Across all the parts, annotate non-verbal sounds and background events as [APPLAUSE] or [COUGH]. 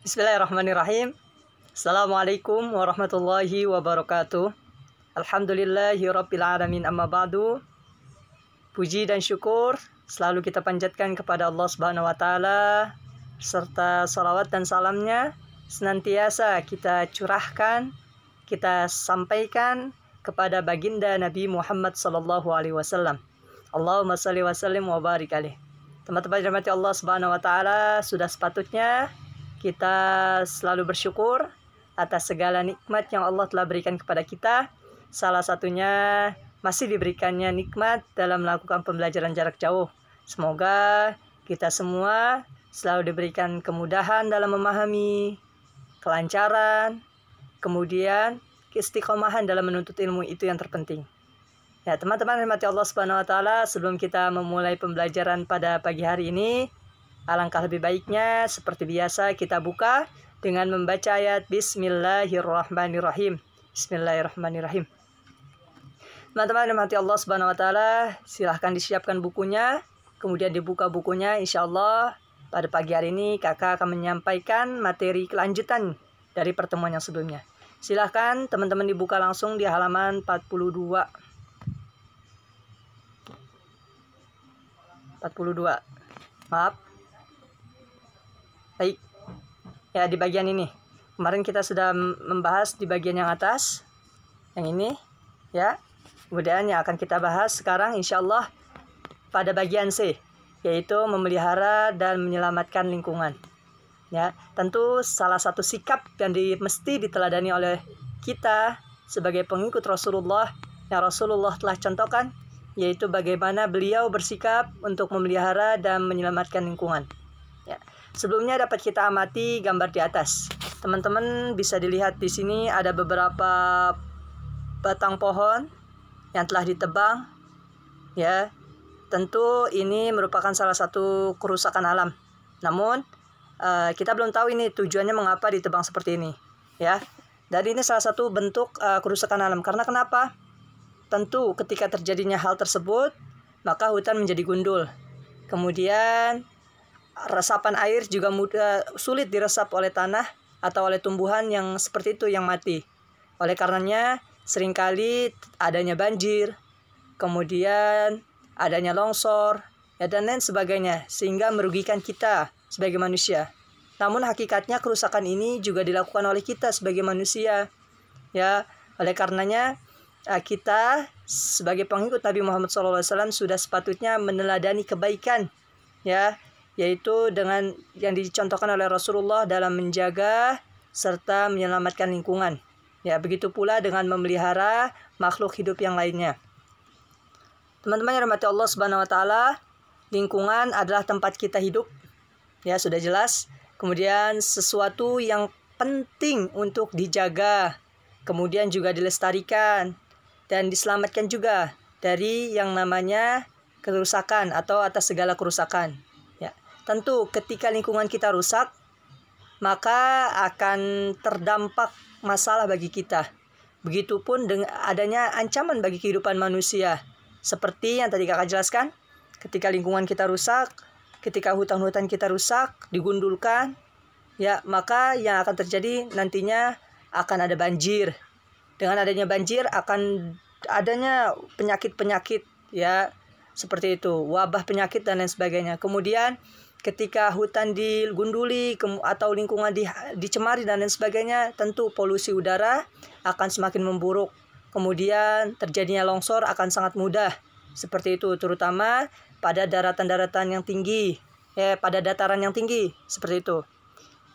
Bismillahirrahmanirrahim. Assalamualaikum warahmatullahi wabarakatuh. Alhamdulillahi rabbil alamin amma ba'du. Puji dan syukur selalu kita panjatkan kepada Allah Subhanahu wa taala serta salawat dan salamnya senantiasa kita curahkan, kita sampaikan kepada baginda Nabi Muhammad sallallahu alaihi wasallam. Allahumma salli wa sallim wa barik alaih. Teman-teman dirahmati Allah Subhanahu wa taala, sudah sepatutnya kita selalu bersyukur atas segala nikmat yang Allah telah berikan kepada kita. Salah satunya masih diberikannya nikmat dalam melakukan pembelajaran jarak jauh. Semoga kita semua selalu diberikan kemudahan dalam memahami, kelancaran, kemudian keistiqomahan dalam menuntut ilmu itu yang terpenting. Ya, teman-teman rahmati Allah Subhanahu wa taala, sebelum kita memulai pembelajaran pada pagi hari ini, Alangkah lebih baiknya seperti biasa kita buka dengan membaca ayat Bismillahirrahmanirrahim. Bismillahirrahmanirrahim. Teman-teman yang mati Allah Subhanahu wa taala, silahkan disiapkan bukunya, kemudian dibuka bukunya insyaallah pada pagi hari ini Kakak akan menyampaikan materi kelanjutan dari pertemuan yang sebelumnya. Silahkan teman-teman dibuka langsung di halaman 42. 42. Maaf, Baik. Ya, di bagian ini. Kemarin kita sudah membahas di bagian yang atas. Yang ini. Ya. Kemudian yang akan kita bahas sekarang insya Allah pada bagian C. Yaitu memelihara dan menyelamatkan lingkungan. Ya, tentu salah satu sikap yang di, mesti diteladani oleh kita sebagai pengikut Rasulullah yang Rasulullah telah contohkan yaitu bagaimana beliau bersikap untuk memelihara dan menyelamatkan lingkungan. Sebelumnya dapat kita amati gambar di atas. Teman-teman bisa dilihat di sini ada beberapa batang pohon yang telah ditebang ya. Tentu ini merupakan salah satu kerusakan alam. Namun eh, kita belum tahu ini tujuannya mengapa ditebang seperti ini ya. Dan ini salah satu bentuk eh, kerusakan alam. Karena kenapa? Tentu ketika terjadinya hal tersebut, maka hutan menjadi gundul. Kemudian resapan air juga mudah, sulit diresap oleh tanah atau oleh tumbuhan yang seperti itu yang mati. Oleh karenanya, seringkali adanya banjir, kemudian adanya longsor, ya dan lain sebagainya, sehingga merugikan kita sebagai manusia. Namun hakikatnya kerusakan ini juga dilakukan oleh kita sebagai manusia. Ya, oleh karenanya eh, kita sebagai pengikut Nabi Muhammad SAW sudah sepatutnya meneladani kebaikan ya yaitu dengan yang dicontohkan oleh Rasulullah dalam menjaga serta menyelamatkan lingkungan. Ya, begitu pula dengan memelihara makhluk hidup yang lainnya. Teman-teman yang rahmati Allah Subhanahu wa taala, lingkungan adalah tempat kita hidup. Ya, sudah jelas. Kemudian sesuatu yang penting untuk dijaga, kemudian juga dilestarikan dan diselamatkan juga dari yang namanya kerusakan atau atas segala kerusakan. Tentu ketika lingkungan kita rusak, maka akan terdampak masalah bagi kita. Begitupun dengan adanya ancaman bagi kehidupan manusia. Seperti yang tadi kakak jelaskan, ketika lingkungan kita rusak, ketika hutan-hutan kita rusak, digundulkan, ya maka yang akan terjadi nantinya akan ada banjir. Dengan adanya banjir akan adanya penyakit-penyakit ya seperti itu, wabah penyakit dan lain sebagainya. Kemudian ketika hutan digunduli atau lingkungan di, dicemari dan lain sebagainya, tentu polusi udara akan semakin memburuk. Kemudian terjadinya longsor akan sangat mudah. Seperti itu terutama pada daratan-daratan yang tinggi, ya pada dataran yang tinggi, seperti itu.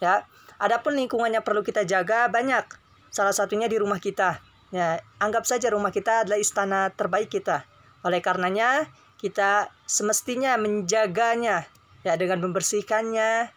Ya. Adapun lingkungannya perlu kita jaga banyak. Salah satunya di rumah kita. Ya, anggap saja rumah kita adalah istana terbaik kita. Oleh karenanya, kita semestinya menjaganya ya dengan membersihkannya,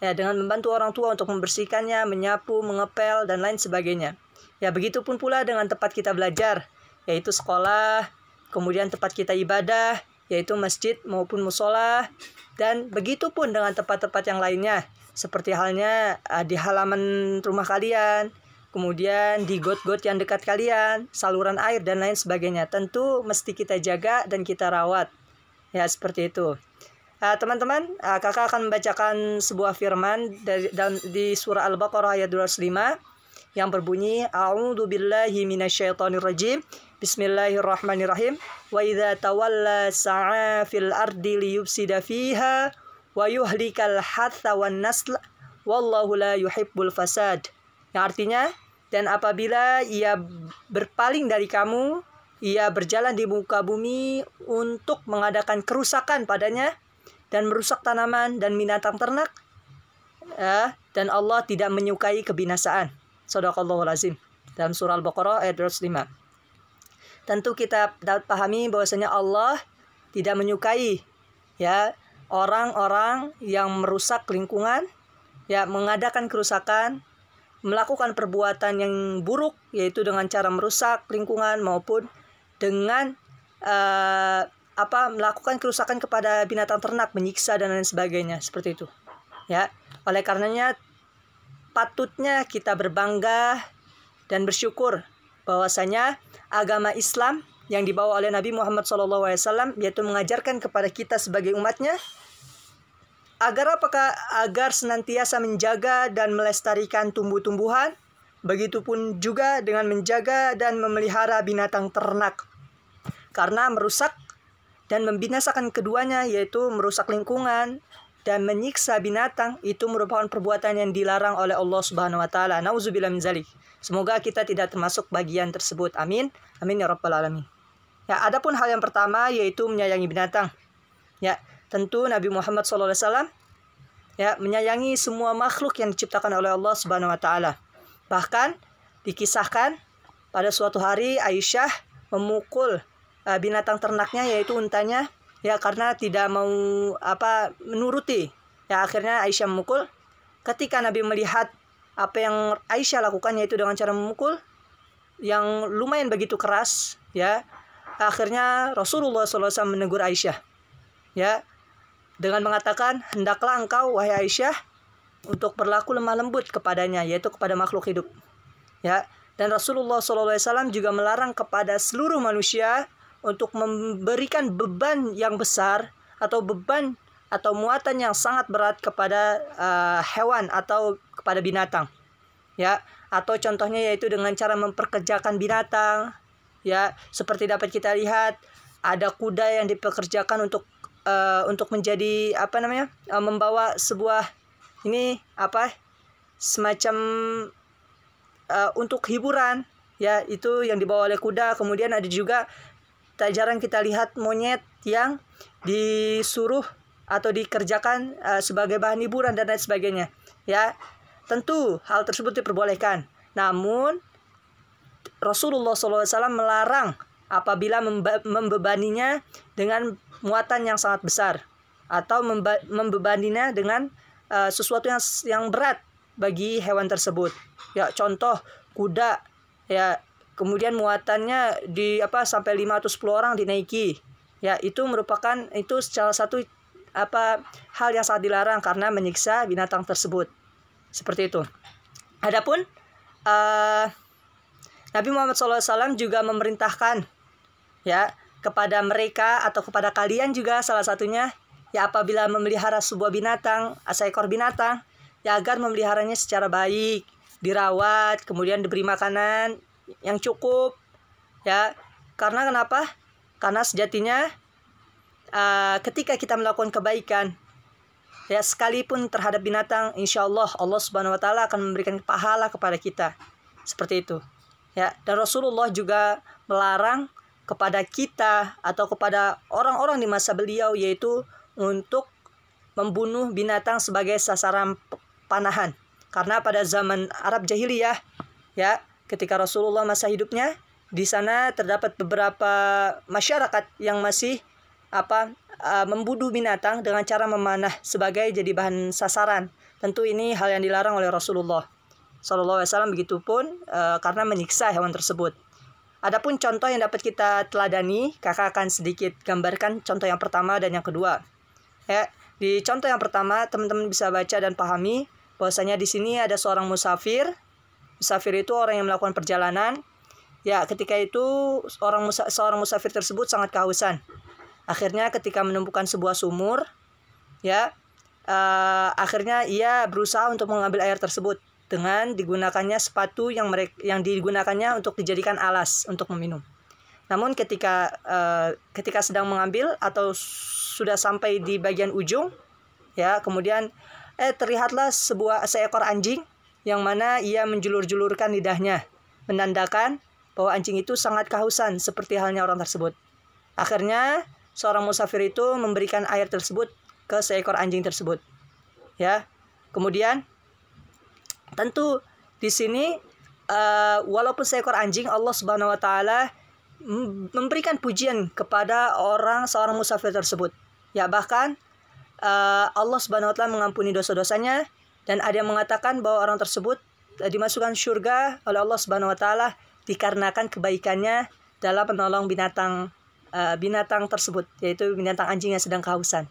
ya dengan membantu orang tua untuk membersihkannya, menyapu, mengepel, dan lain sebagainya. Ya begitupun pula dengan tempat kita belajar, yaitu sekolah, kemudian tempat kita ibadah, yaitu masjid maupun musola, dan begitupun dengan tempat-tempat yang lainnya, seperti halnya ah, di halaman rumah kalian, kemudian di got-got yang dekat kalian, saluran air dan lain sebagainya. Tentu mesti kita jaga dan kita rawat. Ya, seperti itu. Eh, teman-teman, uh, uh, kakak akan membacakan sebuah firman dari dalam di surah Al-Baqarah ayat 205 yang berbunyi A'udzu billahi minasyaitonir rajim. Bismillahirrahmanirrahim. Wa idza tawalla sa'a fil ardi liyufsida fiha wa yuhlikal hatha wan nasl wallahu la yuhibbul fasad. Yang artinya dan apabila ia berpaling dari kamu, ia berjalan di muka bumi untuk mengadakan kerusakan padanya dan merusak tanaman dan binatang ternak ya, dan Allah tidak menyukai kebinasaan. Sadaqallahul azim. Dalam surah Al-Baqarah ayat 25 Tentu kita dapat pahami bahwasanya Allah tidak menyukai ya orang-orang yang merusak lingkungan, ya mengadakan kerusakan, melakukan perbuatan yang buruk yaitu dengan cara merusak lingkungan maupun dengan uh, apa melakukan kerusakan kepada binatang ternak, menyiksa dan lain sebagainya, seperti itu. Ya. Oleh karenanya patutnya kita berbangga dan bersyukur bahwasanya agama Islam yang dibawa oleh Nabi Muhammad SAW yaitu mengajarkan kepada kita sebagai umatnya agar apakah agar senantiasa menjaga dan melestarikan tumbuh-tumbuhan begitupun juga dengan menjaga dan memelihara binatang ternak karena merusak dan membinasakan keduanya yaitu merusak lingkungan dan menyiksa binatang itu merupakan perbuatan yang dilarang oleh Allah Subhanahu wa taala. Nauzubillahi min zalik. Semoga kita tidak termasuk bagian tersebut. Amin. Amin ya rabbal alamin. Ya, adapun hal yang pertama yaitu menyayangi binatang. Ya, tentu Nabi Muhammad SAW ya menyayangi semua makhluk yang diciptakan oleh Allah Subhanahu wa taala. Bahkan dikisahkan pada suatu hari Aisyah memukul uh, binatang ternaknya yaitu untanya ya karena tidak mau apa menuruti ya akhirnya Aisyah memukul ketika Nabi melihat apa yang Aisyah lakukan yaitu dengan cara memukul yang lumayan begitu keras ya akhirnya Rasulullah SAW menegur Aisyah ya dengan mengatakan hendaklah engkau wahai Aisyah untuk berlaku lemah lembut kepadanya yaitu kepada makhluk hidup ya dan Rasulullah SAW juga melarang kepada seluruh manusia untuk memberikan beban yang besar atau beban atau muatan yang sangat berat kepada uh, hewan atau kepada binatang ya atau contohnya yaitu dengan cara memperkerjakan binatang ya seperti dapat kita lihat ada kuda yang dipekerjakan untuk uh, untuk menjadi apa namanya uh, membawa sebuah ini apa semacam uh, untuk hiburan ya itu yang dibawa oleh kuda kemudian ada juga tak jarang kita lihat monyet yang disuruh atau dikerjakan uh, sebagai bahan hiburan dan lain sebagainya. Ya, tentu hal tersebut diperbolehkan. Namun Rasulullah SAW melarang apabila membebaninya dengan muatan yang sangat besar atau membebaninya dengan uh, sesuatu yang yang berat bagi hewan tersebut. Ya, contoh kuda ya kemudian muatannya di apa sampai 510 orang dinaiki ya itu merupakan itu salah satu apa hal yang sangat dilarang karena menyiksa binatang tersebut seperti itu adapun uh, Nabi Muhammad SAW juga memerintahkan ya kepada mereka atau kepada kalian juga salah satunya ya apabila memelihara sebuah binatang seekor binatang ya agar memeliharanya secara baik dirawat kemudian diberi makanan yang cukup ya karena kenapa karena sejatinya uh, ketika kita melakukan kebaikan ya sekalipun terhadap binatang insya Allah Allah subhanahu wa taala akan memberikan pahala kepada kita seperti itu ya dan Rasulullah juga melarang kepada kita atau kepada orang-orang di masa beliau yaitu untuk membunuh binatang sebagai sasaran panahan karena pada zaman Arab jahiliyah ya ketika Rasulullah masa hidupnya di sana terdapat beberapa masyarakat yang masih apa uh, e, membunuh binatang dengan cara memanah sebagai jadi bahan sasaran. Tentu ini hal yang dilarang oleh Rasulullah Shallallahu Alaihi Wasallam begitupun e, karena menyiksa hewan tersebut. Adapun contoh yang dapat kita teladani, kakak akan sedikit gambarkan contoh yang pertama dan yang kedua. Ya, di contoh yang pertama teman-teman bisa baca dan pahami bahwasanya di sini ada seorang musafir Musafir itu orang yang melakukan perjalanan. Ya, ketika itu orang musa seorang musafir tersebut sangat kehausan. Akhirnya ketika menemukan sebuah sumur, ya, uh, akhirnya ia berusaha untuk mengambil air tersebut dengan digunakannya sepatu yang merek yang digunakannya untuk dijadikan alas untuk meminum. Namun ketika uh, ketika sedang mengambil atau sudah sampai di bagian ujung, ya, kemudian eh terlihatlah sebuah seekor anjing yang mana ia menjulur-julurkan lidahnya, menandakan bahwa anjing itu sangat kehausan seperti halnya orang tersebut. Akhirnya, seorang musafir itu memberikan air tersebut ke seekor anjing tersebut. Ya. Kemudian tentu di sini uh, walaupun seekor anjing Allah Subhanahu wa taala memberikan pujian kepada orang seorang musafir tersebut. Ya bahkan uh, Allah Subhanahu wa taala mengampuni dosa-dosanya dan ada yang mengatakan bahwa orang tersebut eh, dimasukkan surga oleh Allah Subhanahu wa taala dikarenakan kebaikannya dalam menolong binatang eh, binatang tersebut yaitu binatang anjing yang sedang kehausan.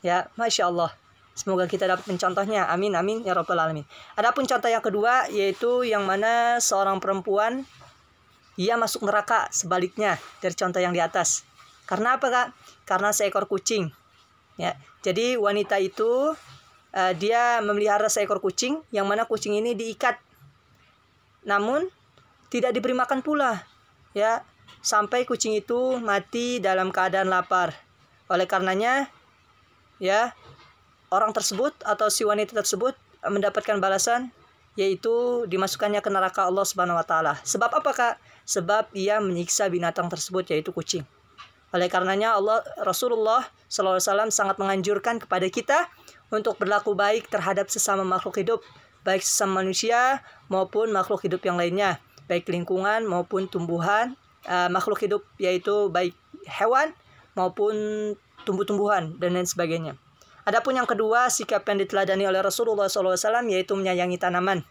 Ya, Masya Allah. Semoga kita dapat mencontohnya. Amin, amin, ya Rabbal Alamin. Adapun contoh yang kedua, yaitu yang mana seorang perempuan, ia masuk neraka sebaliknya dari contoh yang di atas. Karena apa, Kak? Karena seekor kucing. Ya, jadi wanita itu uh, dia memelihara seekor kucing yang mana kucing ini diikat namun tidak diberi makan pula ya sampai kucing itu mati dalam keadaan lapar oleh karenanya ya orang tersebut atau si wanita tersebut mendapatkan balasan yaitu dimasukkannya ke neraka Allah Subhanahu wa taala. Sebab apa, Kak? Sebab ia menyiksa binatang tersebut yaitu kucing. Oleh karenanya Allah Rasulullah SAW sangat menganjurkan kepada kita untuk berlaku baik terhadap sesama makhluk hidup, baik sesama manusia maupun makhluk hidup yang lainnya, baik lingkungan maupun tumbuhan, uh, makhluk hidup yaitu baik hewan maupun tumbuh-tumbuhan dan lain sebagainya. Adapun yang kedua, sikap yang diteladani oleh Rasulullah SAW yaitu menyayangi tanaman.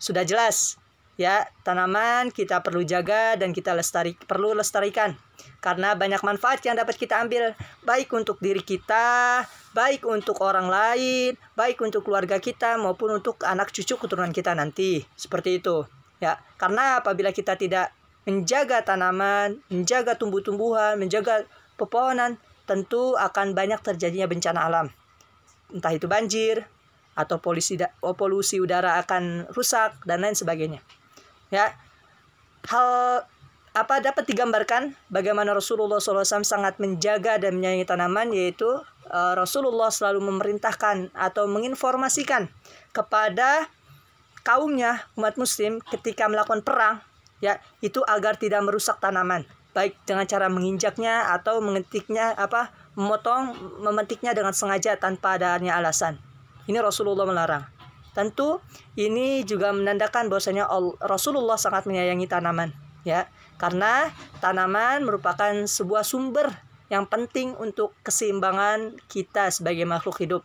Sudah jelas Ya, tanaman kita perlu jaga dan kita lestari perlu lestarikan karena banyak manfaat yang dapat kita ambil baik untuk diri kita, baik untuk orang lain, baik untuk keluarga kita maupun untuk anak cucu keturunan kita nanti. Seperti itu. Ya, karena apabila kita tidak menjaga tanaman, menjaga tumbuh-tumbuhan, menjaga pepohonan, tentu akan banyak terjadinya bencana alam. Entah itu banjir atau polusi polusi udara akan rusak dan lain sebagainya ya hal apa dapat digambarkan bagaimana Rasulullah SAW sangat menjaga dan menyayangi tanaman yaitu uh, Rasulullah selalu memerintahkan atau menginformasikan kepada kaumnya umat muslim ketika melakukan perang ya itu agar tidak merusak tanaman baik dengan cara menginjaknya atau mengetiknya apa memotong memetiknya dengan sengaja tanpa adanya alasan ini Rasulullah melarang Tentu ini juga menandakan bahwasanya Rasulullah sangat menyayangi tanaman, ya. Karena tanaman merupakan sebuah sumber yang penting untuk keseimbangan kita sebagai makhluk hidup.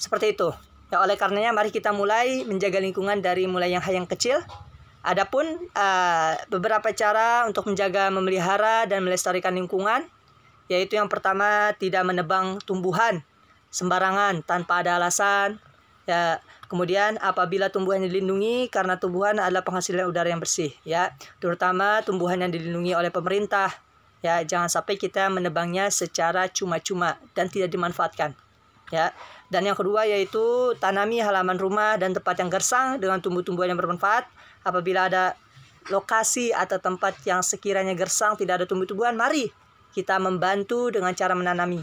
Seperti itu. Ya, oleh karenanya mari kita mulai menjaga lingkungan dari mulai yang yang kecil. Adapun uh, beberapa cara untuk menjaga, memelihara dan melestarikan lingkungan yaitu yang pertama tidak menebang tumbuhan sembarangan tanpa ada alasan, Ya, kemudian apabila tumbuhan dilindungi karena tumbuhan adalah penghasilan udara yang bersih ya, terutama tumbuhan yang dilindungi oleh pemerintah. Ya, jangan sampai kita menebangnya secara cuma-cuma dan tidak dimanfaatkan. Ya. Dan yang kedua yaitu tanami halaman rumah dan tempat yang gersang dengan tumbuh-tumbuhan yang bermanfaat. Apabila ada lokasi atau tempat yang sekiranya gersang tidak ada tumbuh-tumbuhan, mari kita membantu dengan cara menanami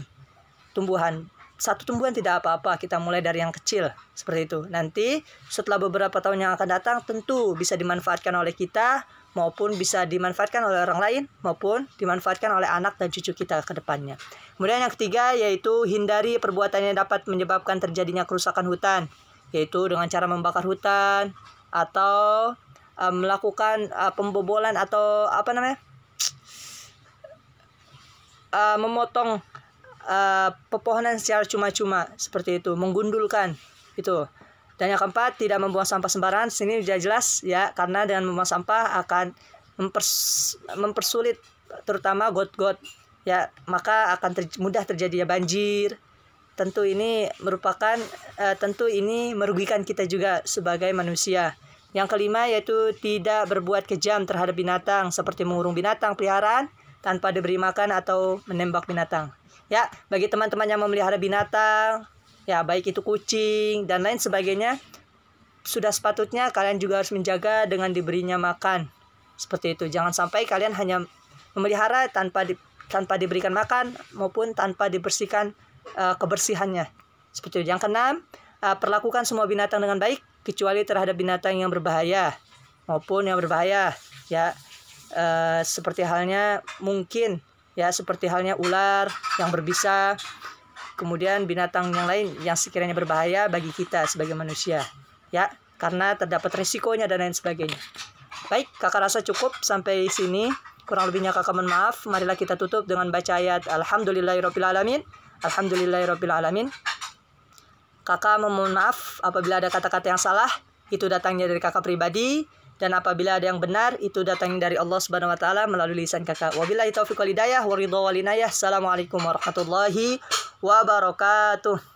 tumbuhan satu tumbuhan tidak apa-apa kita mulai dari yang kecil seperti itu nanti setelah beberapa tahun yang akan datang tentu bisa dimanfaatkan oleh kita maupun bisa dimanfaatkan oleh orang lain maupun dimanfaatkan oleh anak dan cucu kita ke depannya kemudian yang ketiga yaitu hindari perbuatan yang dapat menyebabkan terjadinya kerusakan hutan yaitu dengan cara membakar hutan atau uh, melakukan uh, pembobolan atau apa namanya uh, [TSK] memotong uh, pepohonan secara cuma-cuma seperti itu, menggundulkan itu. Dan yang keempat, tidak membuang sampah sembarangan. Sini sudah jelas ya, karena dengan membuang sampah akan mempers mempersulit terutama got-got ya, maka akan ter mudah terjadinya banjir. Tentu ini merupakan uh, tentu ini merugikan kita juga sebagai manusia. Yang kelima yaitu tidak berbuat kejam terhadap binatang seperti mengurung binatang peliharaan tanpa diberi makan atau menembak binatang. Ya, bagi teman-teman yang memelihara binatang, ya baik itu kucing dan lain sebagainya, sudah sepatutnya kalian juga harus menjaga dengan diberinya makan. Seperti itu. Jangan sampai kalian hanya memelihara tanpa di, tanpa diberikan makan maupun tanpa dibersihkan uh, kebersihannya. Seperti itu. Yang keenam, uh, perlakukan semua binatang dengan baik kecuali terhadap binatang yang berbahaya maupun yang berbahaya. Ya, uh, seperti halnya mungkin ya seperti halnya ular yang berbisa kemudian binatang yang lain yang sekiranya berbahaya bagi kita sebagai manusia ya karena terdapat risikonya dan lain sebagainya baik kakak rasa cukup sampai sini kurang lebihnya kakak mohon maaf marilah kita tutup dengan baca ayat alhamdulillahirobbilalamin alhamdulillahirobbilalamin kakak mohon maaf apabila ada kata-kata yang salah itu datangnya dari kakak pribadi dan apabila ada yang benar itu datang dari Allah Subhanahu wa taala melalui lisan kakak. Wabillahi taufiq wal hidayah wa ridha Assalamualaikum warahmatullahi wabarakatuh.